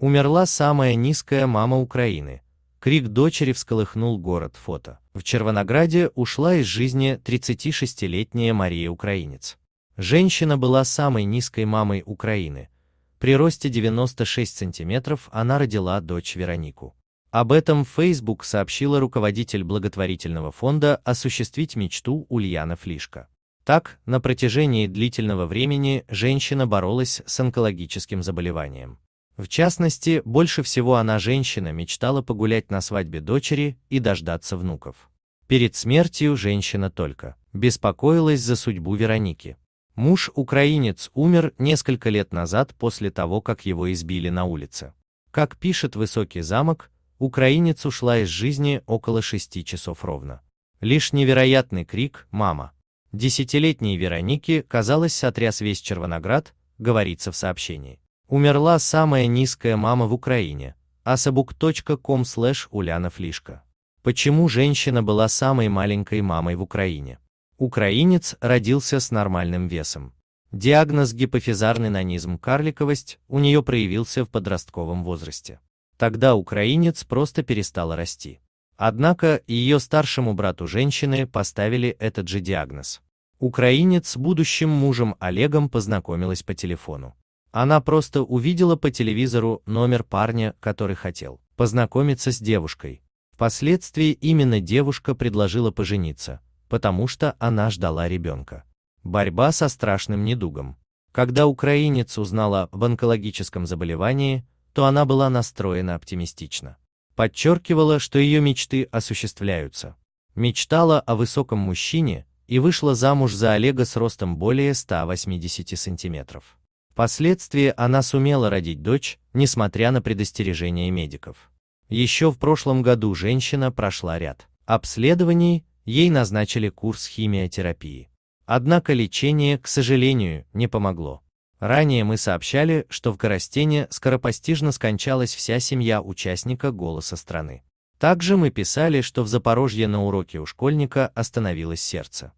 Умерла самая низкая мама Украины. Крик дочери всколыхнул город фото. В Червонограде ушла из жизни 36-летняя Мария Украинец. Женщина была самой низкой мамой Украины. При росте 96 сантиметров она родила дочь Веронику. Об этом Facebook сообщила руководитель благотворительного фонда «Осуществить мечту» Ульяна Флишка. Так, на протяжении длительного времени женщина боролась с онкологическим заболеванием. В частности, больше всего она, женщина, мечтала погулять на свадьбе дочери и дождаться внуков. Перед смертью женщина только беспокоилась за судьбу Вероники. Муж украинец умер несколько лет назад после того, как его избили на улице. Как пишет Высокий замок, украинец ушла из жизни около шести часов ровно. Лишь невероятный крик «Мама!» Десятилетней Веронике, казалось, сотряс весь Червоноград, говорится в сообщении. Умерла самая низкая мама в Украине. asabuk.com slash ulanoflishka. Почему женщина была самой маленькой мамой в Украине? Украинец родился с нормальным весом. Диагноз гипофизарный нанизм карликовость у нее проявился в подростковом возрасте. Тогда украинец просто перестал расти. Однако ее старшему брату женщины поставили этот же диагноз. Украинец с будущим мужем Олегом познакомилась по телефону. Она просто увидела по телевизору номер парня, который хотел познакомиться с девушкой. Впоследствии именно девушка предложила пожениться, потому что она ждала ребенка. Борьба со страшным недугом. Когда украинец узнала об онкологическом заболевании, то она была настроена оптимистично. Подчеркивала, что ее мечты осуществляются. Мечтала о высоком мужчине и вышла замуж за Олега с ростом более 180 сантиметров. Впоследствии она сумела родить дочь, несмотря на предостережения медиков. Еще в прошлом году женщина прошла ряд обследований, ей назначили курс химиотерапии. Однако лечение, к сожалению, не помогло. Ранее мы сообщали, что в Коростене скоропостижно скончалась вся семья участника «Голоса страны». Также мы писали, что в Запорожье на уроке у школьника остановилось сердце.